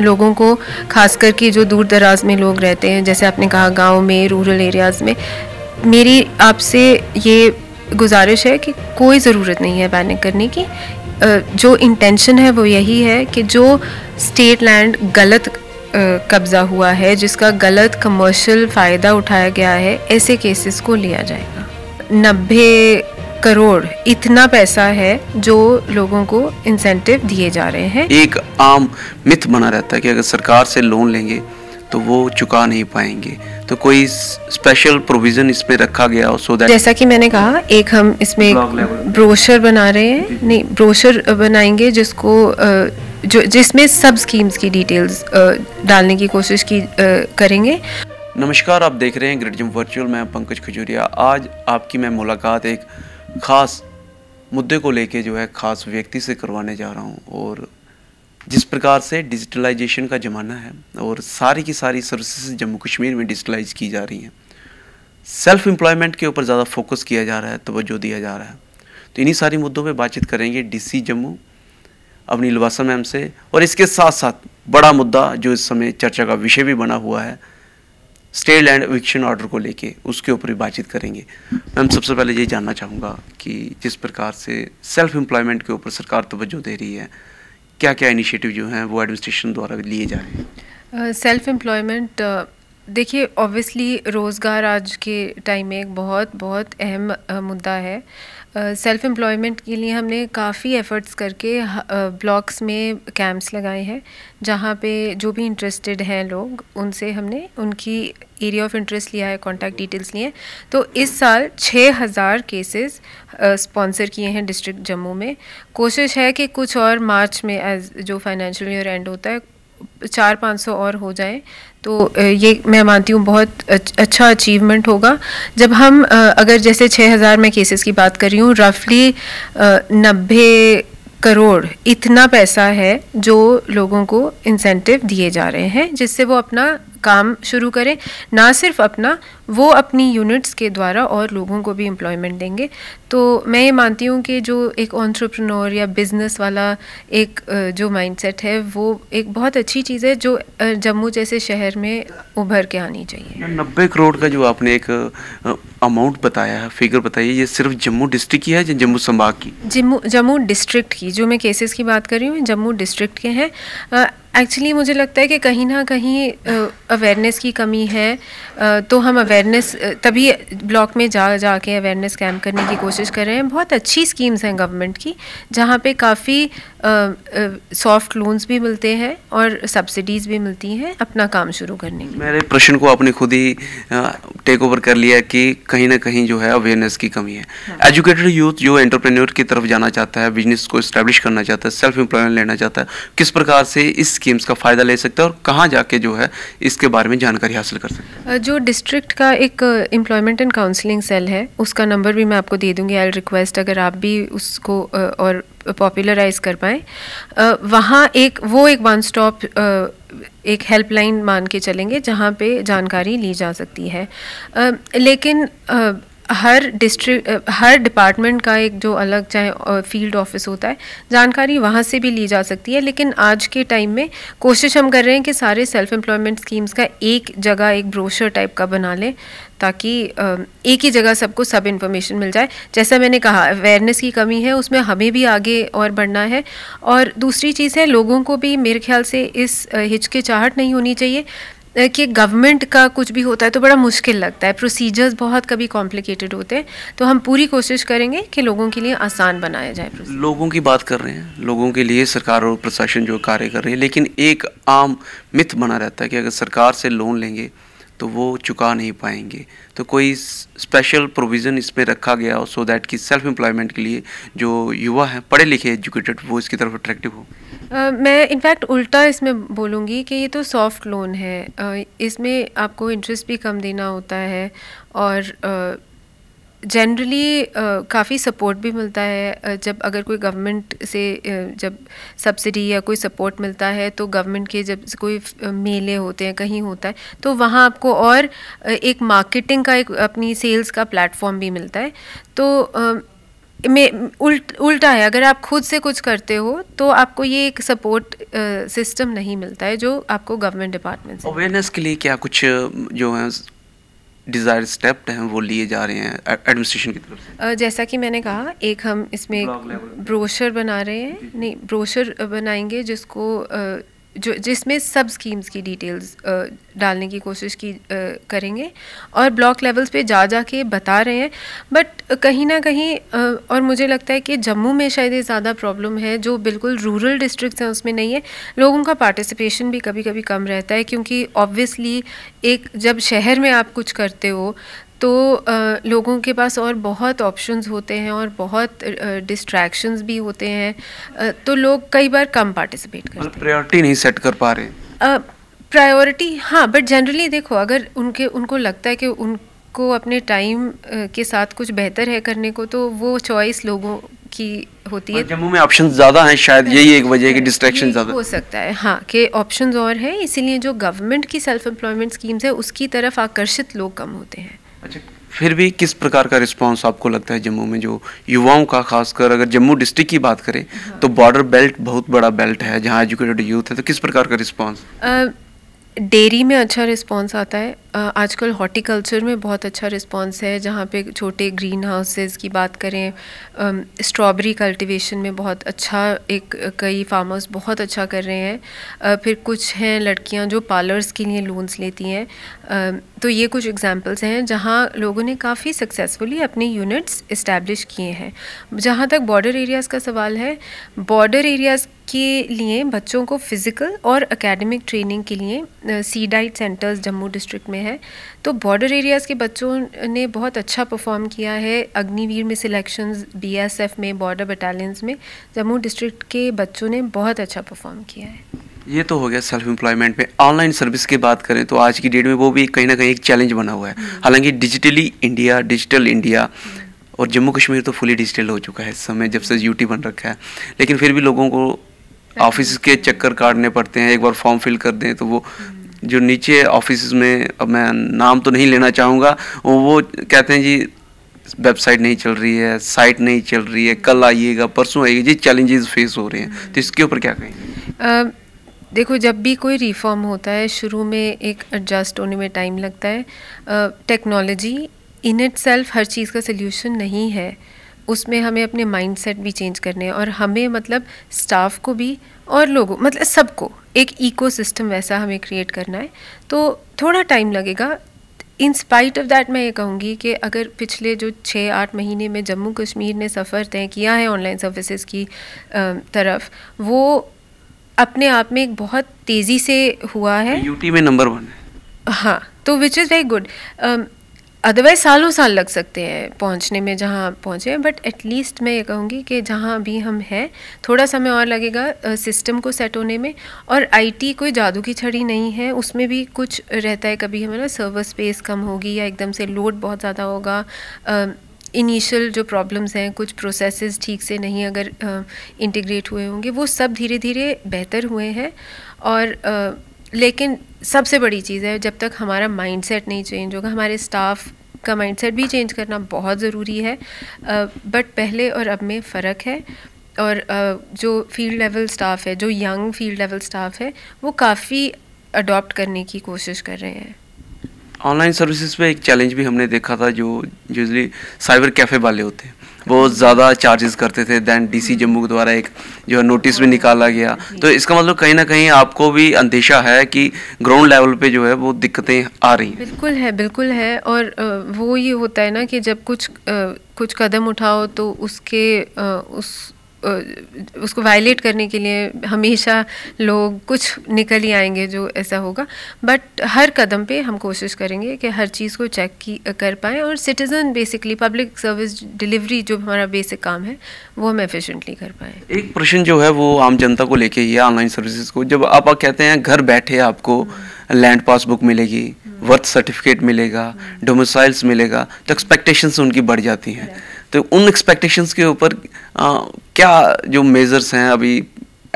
लोगों को खास करके जो दूर दराज में लोग रहते हैं जैसे आपने कहा गाँव में रूरल एरियाज़ में मेरी आपसे ये गुजारिश है कि कोई ज़रूरत नहीं है पैनिक करने की जो इंटेंशन है वो यही है कि जो स्टेट लैंड गलत कब्ज़ा हुआ है जिसका गलत कमर्शियल फ़ायदा उठाया गया है ऐसे केसेस को लिया जाएगा नब्बे करोड़ इतना पैसा है जो लोगों को इंसेंटिव दिए जा रहे हैं एक आम मिथ बना रहता है कि अगर सरकार से लोन लेंगे तो वो चुका नहीं पाएंगे तो कोई स्पेशल प्रोविजन इसमें रखा गया हो सो दैट जैसा कि मैंने कहा एक हम इसमें ब्रोशर बना रहे हैं नहीं ब्रोशर बनाएंगे जिसको जो जिसमें सब स्कीम्स की डिटेल्स डालने की कोशिश की करेंगे नमस्कार आप देख रहे हैं ग्रेडियम वर्चुअल मैं पंकज खजूरिया आज आपकी मैं मुलाकात एक ख़ास मुद्दे को लेके जो है ख़ास व्यक्ति से करवाने जा रहा हूँ और जिस प्रकार से डिजिटलाइजेशन का ज़माना है और सारी की सारी सर्विसेज जम्मू कश्मीर में डिजिटलाइज की जा रही हैं सेल्फ एम्प्लॉयमेंट के ऊपर ज़्यादा फोकस किया जा रहा है तोज्जो दिया जा रहा है तो इन्हीं सारी मुद्दों पर बातचीत करेंगे डी जम्मू अवनी लवासा मैम से और इसके साथ साथ बड़ा मुद्दा जो इस समय चर्चा का विषय भी बना हुआ है स्टे लैंड विक्षण ऑर्डर को लेके उसके ऊपर भी बातचीत करेंगे मैम सबसे पहले ये जानना चाहूँगा कि जिस प्रकार से सेल्फ एम्प्लॉयमेंट के ऊपर सरकार तवज्जो दे रही है क्या क्या इनिशिएटिव जो हैं वो एडमिनिस्ट्रेशन द्वारा लिए जा रहे हैं सेल्फ एम्प्लॉयमेंट देखिए ऑब्वियसली रोज़गार आज के टाइम में एक बहुत बहुत अहम मुद्दा है सेल्फ एम्प्लॉयमेंट के लिए हमने काफ़ी एफ़र्ट्स करके ब्लॉक्स में कैंप्स लगाए हैं जहाँ पे जो भी इंटरेस्टेड हैं लोग उनसे हमने उनकी एरिया ऑफ इंटरेस्ट लिया है कॉन्टैक्ट डिटेल्स लिए तो इस साल 6000 केसेस स्पॉन्सर किए हैं डिस्ट्रिक्ट जम्मू में कोशिश है कि कुछ और मार्च में एज जो फाइनेंशियल ईयर एंड होता है चार पाँच सौ और हो जाए तो ये मैं मानती हूँ बहुत अच्छा अचीवमेंट होगा जब हम अगर जैसे छः हज़ार मैं केसेस की बात कर रही हूँ रफली नब्बे करोड़ इतना पैसा है जो लोगों को इंसेंटिव दिए जा रहे हैं जिससे वो अपना काम शुरू करें ना सिर्फ अपना वो अपनी यूनिट्स के द्वारा और लोगों को भी एम्प्लॉयमेंट देंगे तो मैं ये मानती हूँ कि जो एक ऑन्ट्रप्रनोर या बिज़नेस वाला एक जो माइंडसेट है वो एक बहुत अच्छी चीज़ है जो जम्मू जैसे शहर में उभर के आनी चाहिए नब्बे करोड़ का जो आपने एक अमाउंट बताया है फिगर बताइए ये सिर्फ जम्मू डिस्ट्रिक्ट की है या जम्मू संभाग की जम्मू जम्मू डिस्ट्रिक्ट की जो मैं केसेस की बात कर रही हूँ जम्मू डिस्ट्रिक्ट के हैं एक्चुअली मुझे लगता है कि कहीं ना कहीं अवेयरनेस की कमी है तो हम अवेयरनेस तभी ब्लॉक में जा जा के अवेयरनेस कैम्प करने की कोशिश कर रहे हैं बहुत अच्छी स्कीम्स हैं गवर्नमेंट की जहाँ पे काफ़ी सॉफ्ट लोन्स भी मिलते हैं और सब्सिडीज़ भी मिलती हैं अपना काम शुरू करने की मेरे प्रश्न को आपने खुद ही टेक ओवर कर लिया कि कहीं ना कहीं जो है अवेयरनेस की कमी है एजुकेटेड हाँ। यूथ जो एंटरप्रेन्योर की तरफ जाना चाहता है बिजनेस को इस्टेब्लिश करना चाहता है सेल्फ एम्प्लॉयमेंट लेना चाहता है किस प्रकार से इस स्कीम्स का फ़ायदा ले सकता है और कहाँ जाके जो है इसके बारे में जानकारी हासिल कर सकते हैं जो डिस्ट्रिक्ट का एक एम्प्लॉयमेंट एंड काउंसलिंग सेल है उसका नंबर भी मैं आपको दे दूँगी आई रिक्वेस्ट अगर आप भी उसको और पॉपुलराइज कर पाएँ वहाँ एक वो एक वन स्टॉप एक हेल्पलाइन मान के चलेंगे जहाँ पे जानकारी ली जा सकती है लेकिन हर डिस्ट्रिक हर डिपार्टमेंट का एक जो अलग चाहे फील्ड ऑफिस होता है जानकारी वहाँ से भी ली जा सकती है लेकिन आज के टाइम में कोशिश हम कर रहे हैं कि सारे सेल्फ एम्प्लॉयमेंट स्कीम्स का एक जगह एक ब्रोशर टाइप का बना लें ताकि एक ही जगह सबको सब इन्फॉर्मेशन मिल जाए जैसा मैंने कहा अवेयरनेस की कमी है उसमें हमें भी आगे और बढ़ना है और दूसरी चीज़ है लोगों को भी मेरे ख्याल से इस हिचकिचाहट नहीं होनी चाहिए कि गवर्नमेंट का कुछ भी होता है तो बड़ा मुश्किल लगता है प्रोसीजर्स बहुत कभी कॉम्प्लिकेटेड होते हैं तो हम पूरी कोशिश करेंगे कि लोगों के लिए आसान बनाया जाए लोगों की बात कर रहे हैं लोगों के लिए सरकार और प्रशासन जो कार्य कर रहे हैं लेकिन एक आम मिथ बना रहता है कि अगर सरकार से लोन लेंगे तो वो चुका नहीं पाएंगे तो कोई स्पेशल प्रोविज़न इसमें रखा गया हो सो दैट कि सेल्फ एम्प्लॉयमेंट के लिए जो युवा हैं पढ़े लिखे एजुकेटेड वो इसकी तरफ अट्रैक्टिव हो Uh, मैं इनफैक्ट उल्टा इसमें बोलूँगी कि ये तो सॉफ्ट लोन है uh, इसमें आपको इंटरेस्ट भी कम देना होता है और uh, जनरली काफ़ी सपोर्ट भी मिलता है जब अगर कोई गवर्नमेंट से जब सब्सिडी या कोई सपोर्ट मिलता है तो गवर्नमेंट के जब कोई मेले होते हैं कहीं होता है तो वहाँ आपको और एक मार्केटिंग का एक अपनी सेल्स का प्लेटफॉर्म भी मिलता है तो में उल्ट उल्टा है अगर आप खुद से कुछ करते हो तो आपको ये एक सपोर्ट सिस्टम नहीं मिलता है जो आपको गवर्नमेंट डिपार्टमेंट अवेयरनेस के लिए क्या कुछ जो है डिज़ायर स्टेप हैं वो लिए जा रहे हैं एडमिनिस्ट्रेशन की तरफ से जैसा कि मैंने कहा एक हम इसमें ब्रोशर बना रहे हैं नहीं ब्रोशर बनाएंगे जिसको जो जिसमें सब स्कीम्स की डिटेल्स डालने की कोशिश की करेंगे और ब्लॉक लेवल्स पे जा जा के बता रहे हैं बट कहीं ना कहीं और मुझे लगता है कि जम्मू में शायद ये ज़्यादा प्रॉब्लम है जो बिल्कुल रूरल डिस्ट्रिक्ट्स हैं उसमें नहीं है लोगों का पार्टिसिपेशन भी कभी कभी कम रहता है क्योंकि ऑब्वियसली एक जब शहर में आप कुछ करते हो तो आ, लोगों के पास और बहुत ऑप्शंस होते हैं और बहुत डिस्ट्रैक्शंस भी होते हैं आ, तो लोग कई बार कम पार्टिसिपेट मतलब करते हैं प्रायोरिटी नहीं सेट कर पा रहे प्रायोरिटी हाँ बट जनरली देखो अगर उनके उनको लगता है कि उन को अपने टाइम के साथ कुछ बेहतर है करने को तो वो चॉइस लोगों की होती है जम्मू में ऑप्शन ज़्यादा हैं शायद यही एक वजह कि डिस्ट्रैक्शन ज़्यादा हो सकता है हाँ कि ऑप्शन और हैं इसीलिए जो गवर्नमेंट की सेल्फ एम्प्लॉयमेंट स्कीम्स है उसकी तरफ आकर्षित लोग कम होते हैं अच्छा फिर भी किस प्रकार का रिस्पांस आपको लगता है जम्मू में जो युवाओं का खासकर अगर जम्मू डिस्ट्रिक्ट की बात करें हाँ। तो बॉर्डर बेल्ट बहुत बड़ा बेल्ट है जहाँ एजुकेटेड यूथ है तो किस प्रकार का रिस्पॉन्स डेरी में अच्छा रिस्पॉन्स आता है आजकल हॉर्टिकल्चर में बहुत अच्छा रिस्पांस है जहाँ पे छोटे ग्रीन हाउसेस की बात करें स्ट्रॉबेरी कल्टीवेशन में बहुत अच्छा एक कई फार्मर्स बहुत अच्छा कर रहे हैं फिर कुछ हैं लड़कियाँ जो पार्लर्स के लिए लोन्स लेती हैं तो ये कुछ एग्जांपल्स हैं जहाँ लोगों ने काफ़ी सक्सेसफुली अपने यूनिट्स इस्टेब्लिश किए हैं जहाँ तक बॉर्डर एरियाज़ का सवाल है बॉर्डर एरियाज़ के लिए बच्चों को फ़िज़िकल और अकेडमिक ट्रेनिंग के लिए सी डाइट सेंटर्स जम्मू डिस्ट्रिक्ट में में है तो बॉर्डर एरियाज़ के बच्चों ने बहुत अच्छा परफॉर्म किया है अग्निवीर में एस एफ में बॉर्डर बटालियंस में जम्मू डिस्ट्रिक्ट के बच्चों ने बहुत अच्छा परफॉर्म किया है ये तो हो गया सेल्फ एम्प्लॉयमेंट में ऑनलाइन सर्विस की बात करें तो आज की डेट में वो भी कहीं ना कहीं एक चैलेंज बना हुआ है हम्म। हालांकि डिजिटली इंडिया डिजिटल इंडिया और जम्मू कश्मीर तो फुली डिजिटल हो चुका है इस समय जब से यूटी बन रखा है लेकिन फिर भी लोगों को ऑफिस के चक्कर काटने पड़ते हैं एक बार फॉर्म फिल कर दें तो वो हम्म। जो नीचे ऑफिस में अब मैं नाम तो नहीं लेना चाहूँगा वो कहते हैं जी वेबसाइट नहीं चल रही है साइट नहीं चल रही है कल आइएगा परसों आइएगा जी चैलेंजेस फेस हो रहे हैं तो इसके ऊपर क्या कहेंगे देखो जब भी कोई रिफॉर्म होता है शुरू में एक एडजस्ट होने में टाइम लगता है टेक्नोलॉजी इन इट सेल्फ हर चीज़ का सल्यूशन नहीं है उसमें हमें अपने माइंडसेट भी चेंज करने हैं और हमें मतलब स्टाफ को भी और लोगों मतलब सबको एक इकोसिस्टम वैसा हमें क्रिएट करना है तो थोड़ा टाइम लगेगा इन स्पाइट ऑफ दैट मैं ये कहूँगी कि अगर पिछले जो छः आठ महीने में जम्मू कश्मीर ने सफ़र तय किया है ऑनलाइन सर्विसेज की तरफ वो अपने आप में एक बहुत तेज़ी से हुआ है यूटी में नंबर वन हाँ तो which is very good otherwise सालों साल लग सकते हैं पहुंचने में जहां पहुँचे बट एटलीस्ट मैं ये कहूँगी कि जहां अभी हम हैं थोड़ा समय और लगेगा सिस्टम को सेट होने में और आईटी कोई जादू की छड़ी नहीं है उसमें भी कुछ रहता है कभी हमें ना सर्वर स्पेस कम होगी या एकदम से लोड बहुत ज़्यादा होगा इनिशियल जो प्रॉब्लम्स हैं कुछ प्रोसेसेस ठीक से नहीं अगर इंटीग्रेट हुए होंगे वो सब धीरे धीरे बेहतर हुए हैं और लेकिन सबसे बड़ी चीज़ है जब तक हमारा माइंडसेट नहीं चेंज होगा हमारे स्टाफ का माइंडसेट भी चेंज करना बहुत ज़रूरी है बट पहले और अब में फ़र्क है और जो फील्ड लेवल स्टाफ है जो यंग फील्ड लेवल स्टाफ है वो काफ़ी अडॉप्ट करने की कोशिश कर रहे हैं ऑनलाइन सर्विसेज पे एक चैलेंज भी हमने देखा था जो यूजली साइबर कैफ़े वाले होते हैं वो ज़्यादा चार्जेस करते थे दैन डीसी जम्मू के द्वारा एक जो है नोटिस भी निकाला गया तो इसका मतलब कहीं ना कहीं आपको भी अंदेशा है कि ग्राउंड लेवल पे जो है वो दिक्कतें आ रही हैं बिल्कुल है बिल्कुल है और वो ये होता है ना कि जब कुछ कुछ कदम उठाओ तो उसके उस उसको वायलेट करने के लिए हमेशा लोग कुछ निकल ही आएंगे जो ऐसा होगा बट हर कदम पे हम कोशिश करेंगे कि हर चीज़ को चेक की कर पाएँ और citizen basically public service delivery जो हमारा बेसिक काम है वो हम एफिशिएंटली कर पाएँ एक प्रश्न जो है वो आम जनता को लेके ही है ऑनलाइन सर्विसेज को जब आप कहते हैं घर बैठे आपको लैंड पासबुक मिलेगी बर्थ सर्टिफिकेट मिलेगा डोमिसाइल्स मिलेगा तो एक्सपेक्टेशंस उनकी बढ़ जाती हैं तो उन एक्सपेक्टेशंस के ऊपर क्या जो मेज़र्स हैं अभी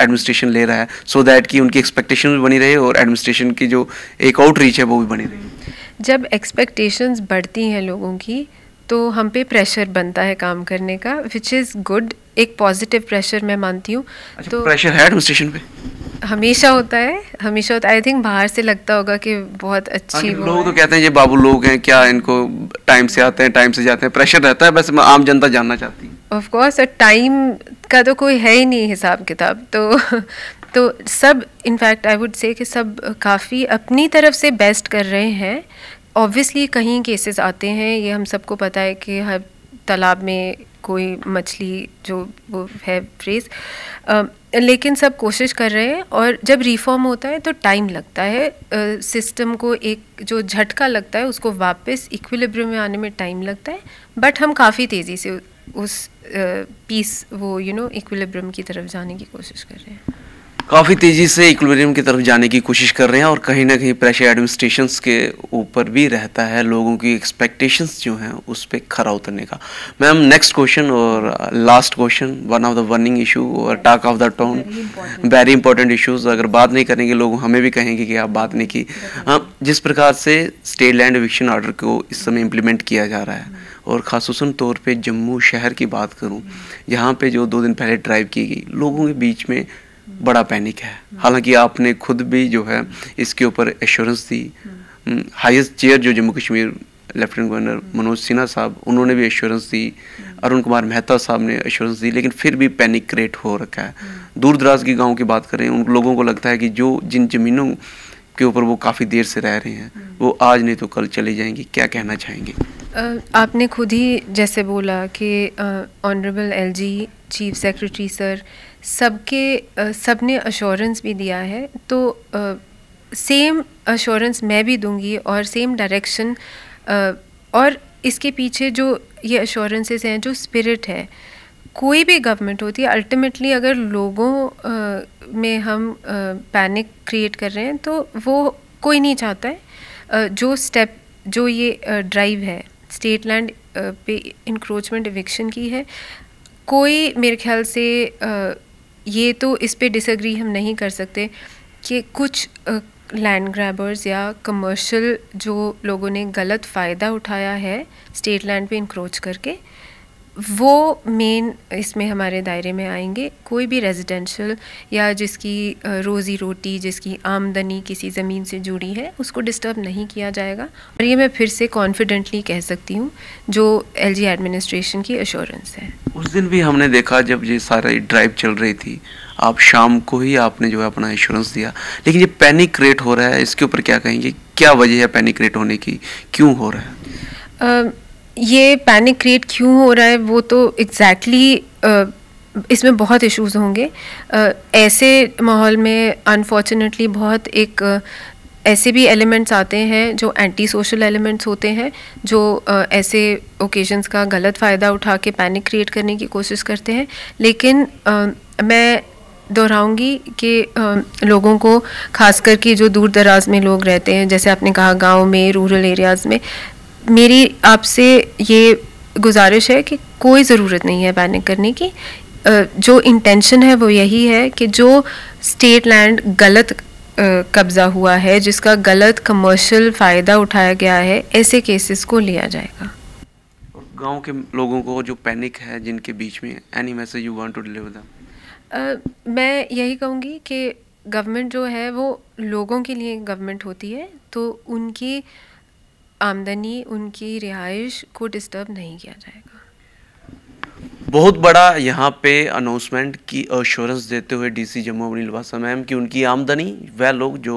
एडमिनिस्ट्रेशन ले रहा है सो so दैट कि उनकी एक्सपेक्टेशन भी बनी रहे और एडमिनिस्ट्रेशन की जो एक आउटरीच है वो भी बनी रहे जब एक्सपेक्टेशंस बढ़ती हैं लोगों की तो हम पे प्रेशर बनता है काम करने का विच इज़ गुड एक पॉजिटिव प्रेशर मैं मानती हूँ अच्छा, तो प्रेशर है स्टेशन पे हमेशा होता है हमेशा होता है आई थिंक बाहर से लगता होगा कि बहुत हाँ, अच्छी लोग तो कहते हैं ये बाबू लोग हैं क्या इनको टाइम से आते हैं टाइम से जाते हैं प्रेशर रहता है बस आम जनता जानना चाहती है ऑफ कोर्स और टाइम का तो कोई है ही नहीं हिसाब किताब तो तो सब इनफैक्ट आई वुड से कि सब काफ़ी अपनी तरफ से बेस्ट कर रहे हैं ऑब्वियसली कहीं केसेस आते हैं ये हम सबको पता है कि हर तालाब में कोई मछली जो वो है फ्रेज लेकिन सब कोशिश कर रहे हैं और जब रिफॉर्म होता है तो टाइम लगता है सिस्टम को एक जो झटका लगता है उसको वापस इक्विलिब्रियम में आने में टाइम लगता है बट हम काफ़ी तेज़ी से उस पीस वो यू नो इक्विलिब्रियम की तरफ जाने की कोशिश कर रहे हैं काफ़ी तेज़ी से इक्वेरियम की तरफ जाने की कोशिश कर रहे हैं और कहीं ना कहीं प्रेशर एडमिनिस्ट्रेशन के ऊपर भी रहता है लोगों की एक्सपेक्टेशंस जो हैं उस पर खरा उतरने का मैम नेक्स्ट क्वेश्चन और last question one of the burning issue और talk of the town very important issues अगर बात नहीं करेंगे लोग हमें भी कहेंगे कि आप बात नहीं की हाँ जिस प्रकार से स्टेट लैंड एविक्शन ऑर्डर को इस समय इम्प्लीमेंट किया जा रहा है और खासूस तौर पर जम्मू शहर की बात करूँ यहाँ पर जो दो दिन पहले ड्राइव की गई लोगों के बीच में बड़ा पैनिक है हालांकि आपने खुद भी जो है इसके ऊपर एश्योरेंस दी हाईएस्ट हम्म। चेयर हम्म, जो Jammu Kashmir lieutenant hmm. Governor Manoj Sinha साहब उन्होंने भी एश्योरेंस दी अरुण कुमार मेहता साहब ने एश्योरेंस दी लेकिन फिर भी पैनिक क्रिएट हो रखा है दूर दराज के गाँव की बात करें उन लोगों को लगता है कि जो जिन ज़मीनों के ऊपर वो काफ़ी देर से रह रहे हैं वो आज नहीं तो कल चले जाएंगे क्या कहना चाहेंगे आपने खुद ही जैसे बोला कि honourable LG chief secretary sir सबके सब ने अश्योरेंस भी दिया है तो सेम अश्योरेंस मैं भी दूंगी और सेम डायरेक्शन और इसके पीछे जो ये अश्योरेंसेस हैं जो स्पिरिट है कोई भी गवर्नमेंट होती है अल्टीमेटली अगर लोगों आ, में हम पैनिक क्रिएट कर रहे हैं तो वो कोई नहीं चाहता है आ, जो स्टेप जो ये ड्राइव है स्टेट लैंड पे इंक्रोचमेंट एविक्शन की है कोई मेरे ख्याल से ये तो इस पर डिसग्री हम नहीं कर सकते कि कुछ लैंड ग्रैबर्स या कमर्शियल जो लोगों ने गलत फ़ायदा उठाया है स्टेट लैंड पे इंक्रोच करके वो मेन इसमें हमारे दायरे में आएंगे कोई भी रेजिडेंशियल या जिसकी रोज़ी रोटी जिसकी आमदनी किसी ज़मीन से जुड़ी है उसको डिस्टर्ब नहीं किया जाएगा और ये मैं फिर से कॉन्फिडेंटली कह सकती हूँ जो एलजी एडमिनिस्ट्रेशन की अश्योरेंस है उस दिन भी हमने देखा जब ये सारी ड्राइव चल रही थी आप शाम को ही आपने जो है अपना इंश्योरेंस दिया लेकिन ये पैनिक क्रिएट हो रहा है इसके ऊपर क्या कहेंगे क्या वजह है पैनिक क्रिएट होने की क्यों हो रहा है uh, ये पैनिक क्रिएट क्यों हो रहा है वो तो एग्जैक्टली exactly, uh, इसमें बहुत इश्यूज होंगे ऐसे माहौल में अनफॉर्चुनेटली बहुत एक आ, ऐसे भी एलिमेंट्स आते हैं जो एंटी सोशल एलिमेंट्स होते हैं जो ऐसे ओकेजन्स का गलत फ़ायदा उठा के पैनिक क्रिएट करने की कोशिश करते हैं लेकिन मैं दोहराऊंगी कि लोगों को खास करके जो दूर दराज में लोग रहते हैं जैसे आपने कहा गांव में रूरल एरियाज़ में मेरी आपसे ये गुजारिश है कि कोई ज़रूरत नहीं है पैनिक करने की जो इंटेंशन है वो यही है कि जो स्टेट लैंड गलत कब्ज़ा हुआ है जिसका गलत कमर्शियल फ़ायदा उठाया गया है ऐसे केसेस को लिया जाएगा गांव के लोगों को जो पैनिक है जिनके बीच में any message you want to deliver मैं यही कहूँगी कि गवर्नमेंट जो है वो लोगों के लिए गवर्नमेंट होती है तो उनकी आमदनी उनकी रिहाइश को डिस्टर्ब नहीं किया जाएगा बहुत बड़ा यहाँ पे अनाउंसमेंट की अश्योरेंस देते हुए डीसी जम्मू अवनी वासा मैम कि उनकी आमदनी वह लोग जो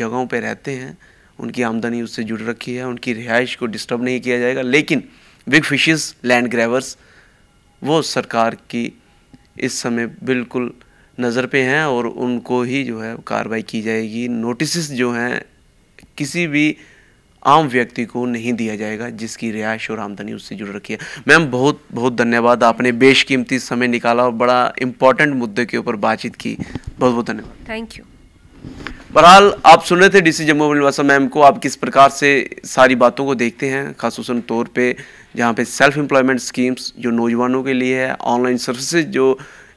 जगहों पे रहते हैं उनकी आमदनी उससे जुड़ रखी है उनकी रिहाइश को डिस्टर्ब नहीं किया जाएगा लेकिन बिग फिशेस लैंड ग्रैवर्स वो सरकार की इस समय बिल्कुल नज़र पे हैं और उनको ही जो है कार्रवाई की जाएगी नोटिस जो हैं किसी भी आम व्यक्ति को नहीं दिया जाएगा जिसकी रिहायश और आमदनी उससे जुड़ रखी है मैम बहुत बहुत धन्यवाद आपने बेशकीमती समय निकाला और बड़ा इंपॉर्टेंट मुद्दे के ऊपर बातचीत की बहुत बहुत धन्यवाद थैंक यू बहरहाल आप सुन रहे थे डीसी जम्मू मिलवासा मैम को आप किस प्रकार से सारी बातों को देखते हैं खासूस तौर पर जहाँ पे सेल्फ एम्प्लॉयमेंट स्कीम्स जो नौजवानों के लिए है ऑनलाइन सर्विसेज जो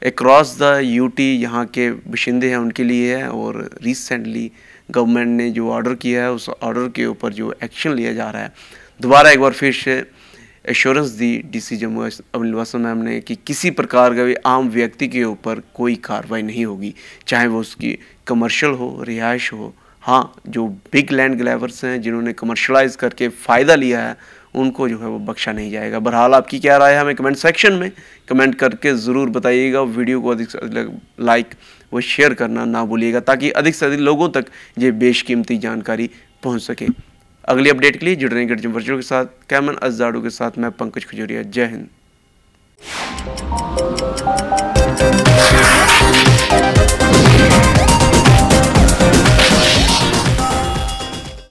अक्रॉस द यूटी यहाँ के बशिंदे हैं उनके लिए है और रिसेंटली गवर्नमेंट ने जो ऑर्डर किया है उस ऑर्डर के ऊपर जो एक्शन लिया जा रहा है दोबारा एक बार फिर से एश्योरेंस दी डीसी जम्मू अमिल वसन मैम ने कि किसी प्रकार का भी आम व्यक्ति के ऊपर कोई कार्रवाई नहीं होगी चाहे वो उसकी कमर्शियल हो रिहाइश हो हाँ जो बिग लैंड ग्लैवर्स हैं जिन्होंने कमर्शलाइज करके फ़ायदा लिया है उनको जो है वो बख्शा नहीं जाएगा बहरहाल आपकी क्या राय है हमें कमेंट सेक्शन में कमेंट करके ज़रूर बताइएगा वीडियो को अधिक से अधिक लाइक वो शेयर करना ना भूलिएगा ताकि अधिक से अधिक लोगों तक ये बेशकीमती जानकारी पहुँच सके अगली अपडेट के लिए जुड़ रहे हैं वर्चुअल के साथ कैमन अजाडू के साथ मैं पंकज खजूरिया जय हिंद